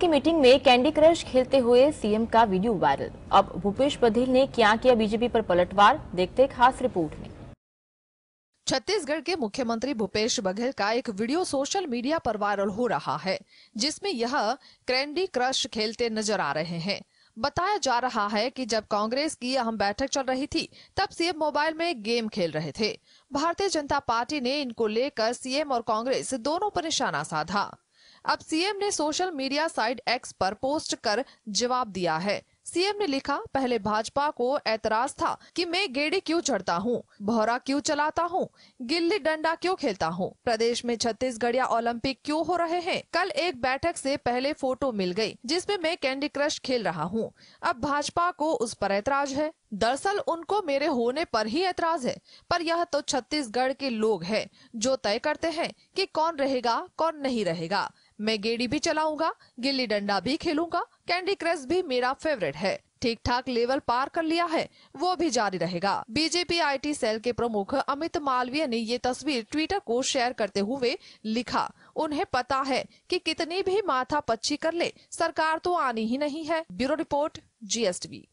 की मीटिंग में candy crush खेलते हुए सीएम का वीडियो वायरल अब भूपेश बघेल ने क्या किया बीजेपी पर पलटवार देखते खास रिपोर्ट में छत्तीसगढ़ के मुख्यमंत्री भूपेश बघेल का एक वीडियो सोशल मीडिया पर वायरल हो रहा है जिसमें यह कैंडी क्रश खेलते नजर आ रहे हैं बताया जा रहा है कि जब कांग्रेस की अहम बैठक चल रही थी तब सीएम मोबाइल में गेम खेल रहे थे भारतीय जनता पार्टी ने इनको लेकर सीएम और कांग्रेस दोनों पर निशाना साधा अब सीएम ने सोशल मीडिया साइट एक्स पर पोस्ट कर जवाब दिया है सीएम ने लिखा पहले भाजपा को ऐतराज था कि मैं गेड़ी क्यों चढ़ता हूँ भौरा क्यों चलाता हूँ गिल्ली डंडा क्यों खेलता हूँ प्रदेश में छत्तीसगढ़िया ओलंपिक क्यों हो रहे हैं कल एक बैठक से पहले फोटो मिल गई जिसमें मैं कैंडी क्रश खेल रहा हूँ अब भाजपा को उस पर ऐतराज है दरअसल उनको मेरे होने पर ही ऐतराज है पर यह तो छत्तीसगढ़ के लोग है जो तय करते हैं की कौन रहेगा कौन नहीं रहेगा मैं गेड़ी भी चलाऊंगा गिल्ली डंडा भी खेलूंगा कैंडी क्रश भी मेरा फेवरेट है ठीक ठाक लेवल पार कर लिया है वो भी जारी रहेगा बीजेपी आईटी सेल के प्रमुख अमित मालवीय ने ये तस्वीर ट्विटर को शेयर करते हुए लिखा उन्हें पता है कि कितनी भी माथा पच्ची कर ले सरकार तो आनी ही नहीं है ब्यूरो रिपोर्ट जीएसटीवी